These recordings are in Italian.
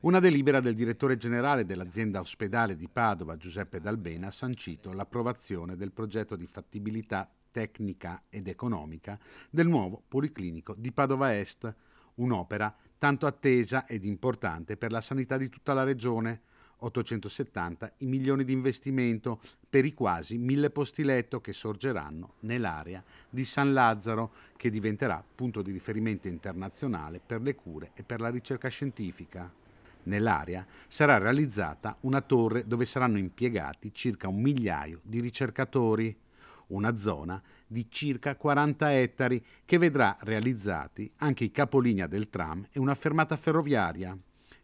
Una delibera del direttore generale dell'azienda ospedale di Padova, Giuseppe D'Albena, ha sancito l'approvazione del progetto di fattibilità tecnica ed economica del nuovo Policlinico di Padova Est, un'opera tanto attesa ed importante per la sanità di tutta la regione, 870 i milioni di investimento per i quasi mille posti letto che sorgeranno nell'area di San Lazzaro, che diventerà punto di riferimento internazionale per le cure e per la ricerca scientifica. Nell'area sarà realizzata una torre dove saranno impiegati circa un migliaio di ricercatori, una zona di circa 40 ettari che vedrà realizzati anche i capolinea del tram e una fermata ferroviaria.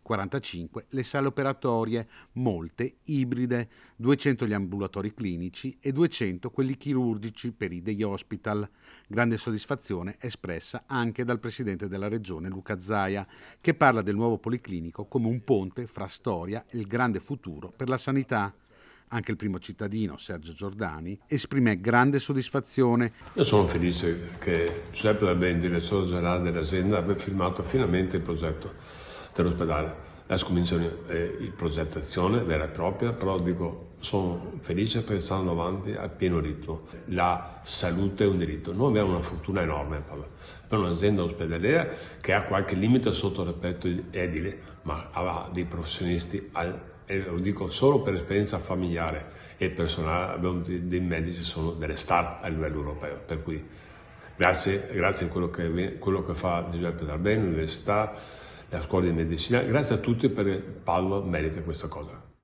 45 le sale operatorie, molte ibride, 200 gli ambulatori clinici e 200 quelli chirurgici per i day hospital. Grande soddisfazione espressa anche dal presidente della regione Luca Zaia, che parla del nuovo policlinico come un ponte fra storia e il grande futuro per la sanità. Anche il primo cittadino, Sergio Giordani, esprime grande soddisfazione. Io sono felice che Giuseppe Labè, direttore generale dell'azienda, abbia firmato finalmente il progetto dell'ospedale. Adesso comincia eh, la progettazione vera e propria, però dico, sono felice perché stanno avanti a pieno ritmo. La salute è un diritto. Noi abbiamo una fortuna enorme per un'azienda ospedaliera che ha qualche limite sotto il repeto edile, ma ha dei professionisti al e lo dico solo per esperienza familiare e personale, abbiamo dei, medici che sono delle star a livello europeo, per cui grazie, grazie a quello che, quello che fa Giuseppe Darbene, l'università, la scuola di medicina. Grazie a tutti per Paolo merita questa cosa.